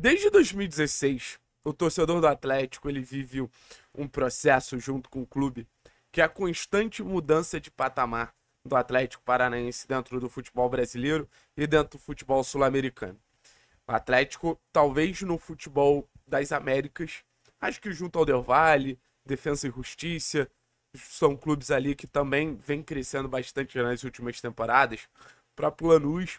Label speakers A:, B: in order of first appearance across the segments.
A: Desde 2016, o torcedor do Atlético ele vive um processo junto com o clube que é a constante mudança de patamar do Atlético Paranaense dentro do futebol brasileiro e dentro do futebol sul-americano. O Atlético, talvez no futebol das Américas, acho que junto ao Del Valle, Defensa e Justiça, são clubes ali que também vem crescendo bastante nas últimas temporadas. Para Planus,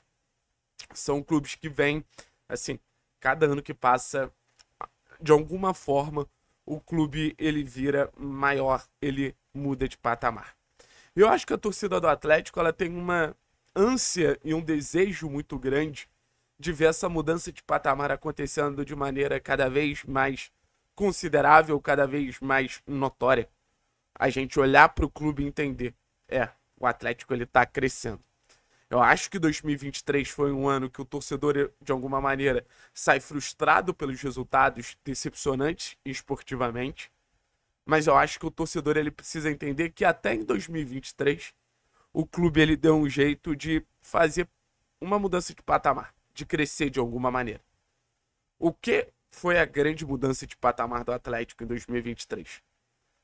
A: são clubes que vêm assim cada ano que passa, de alguma forma, o clube ele vira maior, ele muda de patamar. Eu acho que a torcida do Atlético ela tem uma ânsia e um desejo muito grande de ver essa mudança de patamar acontecendo de maneira cada vez mais considerável, cada vez mais notória. A gente olhar para o clube e entender, é, o Atlético ele está crescendo. Eu acho que 2023 foi um ano que o torcedor, de alguma maneira, sai frustrado pelos resultados decepcionantes esportivamente. Mas eu acho que o torcedor ele precisa entender que até em 2023 o clube ele deu um jeito de fazer uma mudança de patamar, de crescer de alguma maneira. O que foi a grande mudança de patamar do Atlético em 2023?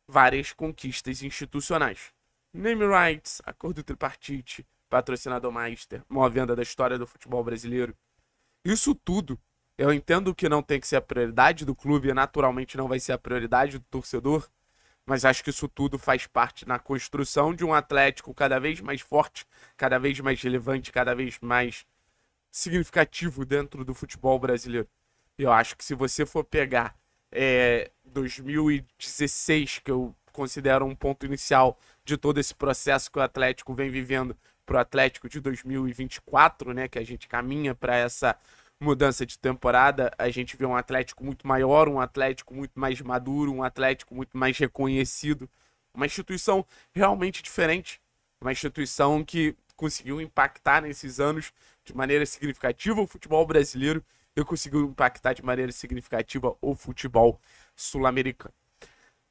A: Várias conquistas institucionais. Name rights, acordo tripartite, patrocinador master, maior venda da história do futebol brasileiro. Isso tudo, eu entendo que não tem que ser a prioridade do clube, naturalmente não vai ser a prioridade do torcedor, mas acho que isso tudo faz parte na construção de um Atlético cada vez mais forte, cada vez mais relevante, cada vez mais significativo dentro do futebol brasileiro. Eu acho que se você for pegar é, 2016, que eu considero um ponto inicial de todo esse processo que o Atlético vem vivendo, para o Atlético de 2024, né? Que a gente caminha para essa mudança de temporada. A gente vê um Atlético muito maior, um Atlético muito mais maduro, um Atlético muito mais reconhecido. Uma instituição realmente diferente. Uma instituição que conseguiu impactar nesses anos de maneira significativa o futebol brasileiro e conseguiu impactar de maneira significativa o futebol sul-americano.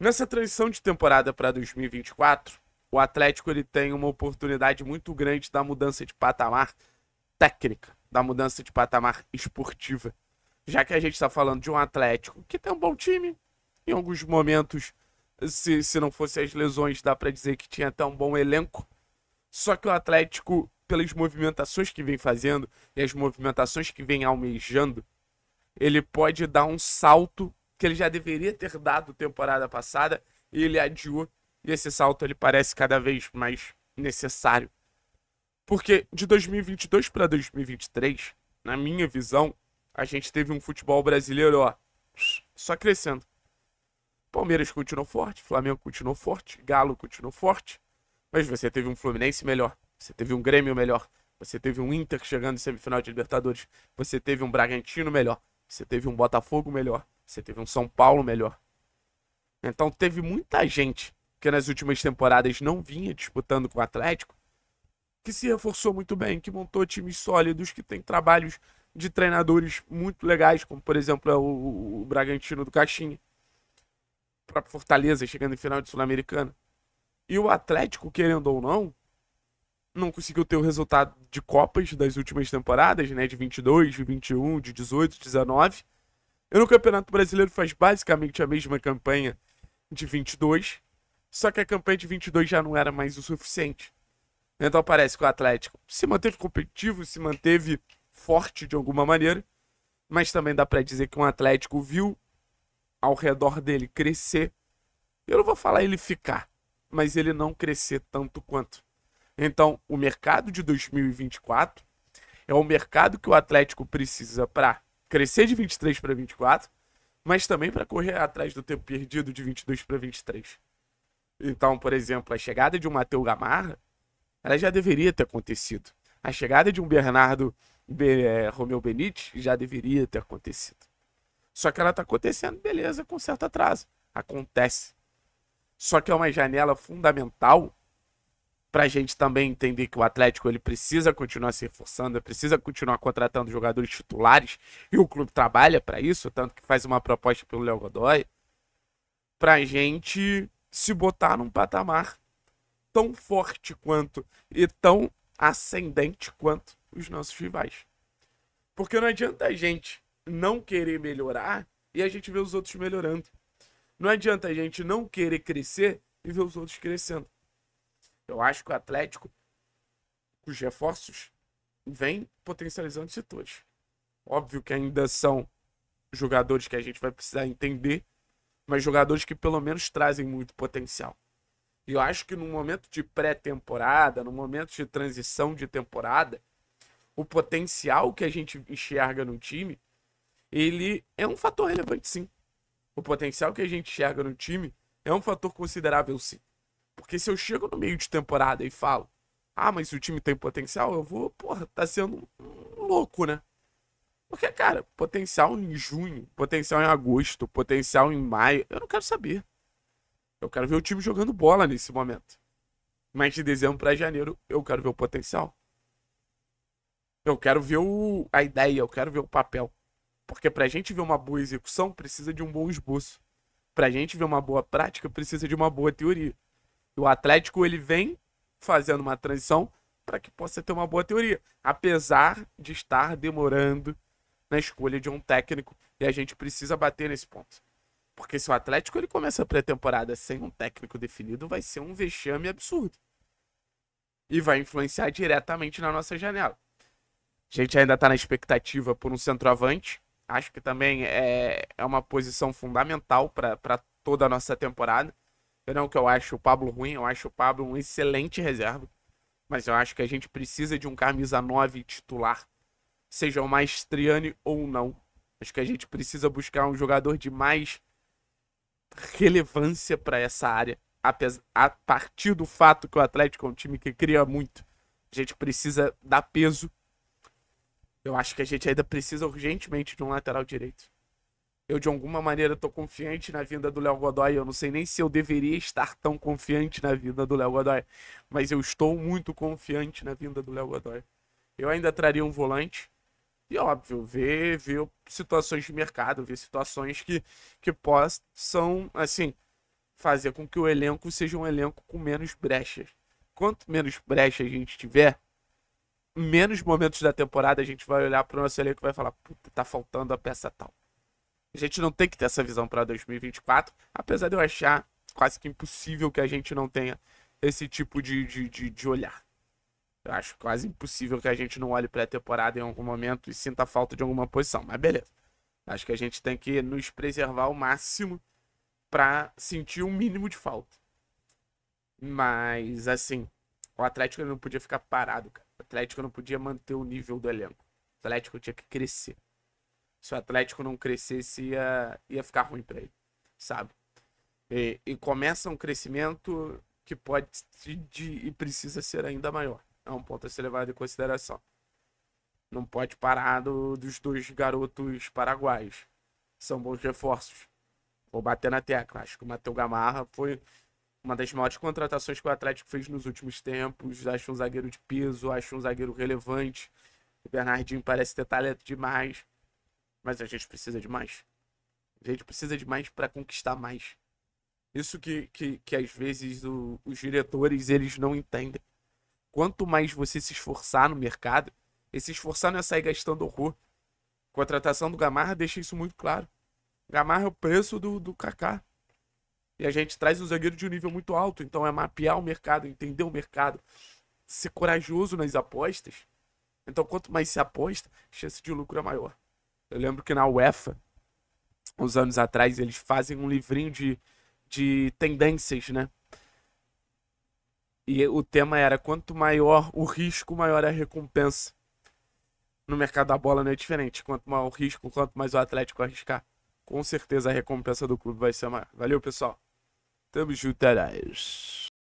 A: Nessa transição de temporada para 2024, o Atlético ele tem uma oportunidade muito grande da mudança de patamar técnica, da mudança de patamar esportiva. Já que a gente está falando de um Atlético que tem um bom time, em alguns momentos, se, se não fosse as lesões, dá para dizer que tinha até um bom elenco. Só que o Atlético, pelas movimentações que vem fazendo e as movimentações que vem almejando, ele pode dar um salto que ele já deveria ter dado temporada passada e ele adiou e esse salto ele parece cada vez mais necessário. Porque de 2022 para 2023, na minha visão, a gente teve um futebol brasileiro, ó, só crescendo. Palmeiras continuou forte, Flamengo continuou forte, Galo continuou forte. Mas você teve um Fluminense melhor, você teve um Grêmio melhor, você teve um Inter chegando em semifinal de Libertadores, você teve um Bragantino melhor, você teve um Botafogo melhor, você teve um São Paulo melhor. Então teve muita gente que nas últimas temporadas não vinha disputando com o Atlético, que se reforçou muito bem, que montou times sólidos, que tem trabalhos de treinadores muito legais, como por exemplo é o, o Bragantino do Caixinha, o próprio Fortaleza chegando em final de Sul-Americana. E o Atlético, querendo ou não, não conseguiu ter o resultado de Copas das últimas temporadas, né? De 22, de 21, de 18, 19. E no Campeonato Brasileiro faz basicamente a mesma campanha de 22. Só que a campanha de 22 já não era mais o suficiente. Então parece que o Atlético se manteve competitivo, se manteve forte de alguma maneira, mas também dá para dizer que um Atlético viu ao redor dele crescer. Eu não vou falar ele ficar, mas ele não crescer tanto quanto. Então, o mercado de 2024 é o mercado que o Atlético precisa para crescer de 23 para 24, mas também para correr atrás do tempo perdido de 22 para 23. Então, por exemplo, a chegada de um Matheus Gamarra, ela já deveria ter acontecido. A chegada de um Bernardo Be, é, Romeu Benítez já deveria ter acontecido. Só que ela está acontecendo, beleza, com certo atraso. Acontece. Só que é uma janela fundamental para a gente também entender que o Atlético ele precisa continuar se reforçando, precisa continuar contratando jogadores titulares e o clube trabalha para isso, tanto que faz uma proposta pelo Léo Godoy. Para a gente se botar num patamar tão forte quanto e tão ascendente quanto os nossos rivais. Porque não adianta a gente não querer melhorar e a gente ver os outros melhorando. Não adianta a gente não querer crescer e ver os outros crescendo. Eu acho que o Atlético, os reforços, vem potencializando setores. Óbvio que ainda são jogadores que a gente vai precisar entender mas jogadores que pelo menos trazem muito potencial. E eu acho que no momento de pré-temporada, no momento de transição de temporada, o potencial que a gente enxerga no time, ele é um fator relevante sim. O potencial que a gente enxerga no time é um fator considerável sim. Porque se eu chego no meio de temporada e falo, ah, mas o time tem potencial, eu vou, porra, tá sendo louco, né? Porque, cara, potencial em junho, potencial em agosto, potencial em maio, eu não quero saber. Eu quero ver o time jogando bola nesse momento. Mas de dezembro para janeiro, eu quero ver o potencial. Eu quero ver o... a ideia, eu quero ver o papel. Porque pra gente ver uma boa execução, precisa de um bom esboço. Pra gente ver uma boa prática, precisa de uma boa teoria. E o Atlético, ele vem fazendo uma transição para que possa ter uma boa teoria. Apesar de estar demorando na escolha de um técnico e a gente precisa bater nesse ponto. Porque se o Atlético ele começa a pré-temporada sem um técnico definido, vai ser um vexame absurdo. E vai influenciar diretamente na nossa janela. A gente ainda está na expectativa por um centroavante. Acho que também é, é uma posição fundamental para toda a nossa temporada. Eu não que eu acho o Pablo ruim, eu acho o Pablo um excelente reserva. Mas eu acho que a gente precisa de um camisa 9 titular seja o Maestriani ou não. Acho que a gente precisa buscar um jogador de mais relevância para essa área, a partir do fato que o Atlético é um time que cria muito. A gente precisa dar peso. Eu acho que a gente ainda precisa urgentemente de um lateral direito. Eu, de alguma maneira, tô confiante na vinda do Léo Godoy. Eu não sei nem se eu deveria estar tão confiante na vinda do Léo Godoy. Mas eu estou muito confiante na vinda do Léo Godoy. Eu ainda traria um volante. E óbvio, ver, ver situações de mercado, ver situações que, que possam, assim, fazer com que o elenco seja um elenco com menos brechas. Quanto menos brecha a gente tiver, menos momentos da temporada a gente vai olhar para o nosso elenco e vai falar: puta, tá faltando a peça tal. A gente não tem que ter essa visão para 2024, apesar de eu achar quase que impossível que a gente não tenha esse tipo de, de, de, de olhar. Eu acho quase impossível que a gente não olhe pré-temporada em algum momento e sinta falta de alguma posição. Mas beleza. Acho que a gente tem que nos preservar ao máximo para sentir o um mínimo de falta. Mas, assim, o Atlético não podia ficar parado, cara. O Atlético não podia manter o nível do elenco. O Atlético tinha que crescer. Se o Atlético não crescesse, ia, ia ficar ruim para ele, sabe? E, e começa um crescimento que pode de, e precisa ser ainda maior. É um ponto a ser levado em consideração. Não pode parar do, dos dois garotos paraguaios. São bons reforços. Vou bater na tecla. Acho que o Matheus Gamarra foi uma das maiores contratações que o Atlético fez nos últimos tempos. Acho um zagueiro de peso, acho um zagueiro relevante. O Bernardinho parece ter talento demais. Mas a gente precisa de mais. A gente precisa de mais para conquistar mais. Isso que, que, que às vezes o, os diretores eles não entendem quanto mais você se esforçar no mercado, esse esforçar não é sair gastando horror. Com a contratação do Gamarra deixa isso muito claro. Gamarra é o preço do, do Kaká. E a gente traz um zagueiro de um nível muito alto. Então é mapear o mercado, entender o mercado, ser corajoso nas apostas. Então quanto mais se aposta, chance de lucro é maior. Eu lembro que na UEFA, uns anos atrás, eles fazem um livrinho de, de tendências, né? E o tema era quanto maior o risco, maior a recompensa. No mercado da bola não é diferente. Quanto maior o risco, quanto mais o Atlético arriscar, com certeza a recompensa do clube vai ser maior. Valeu, pessoal. Tamo junto, é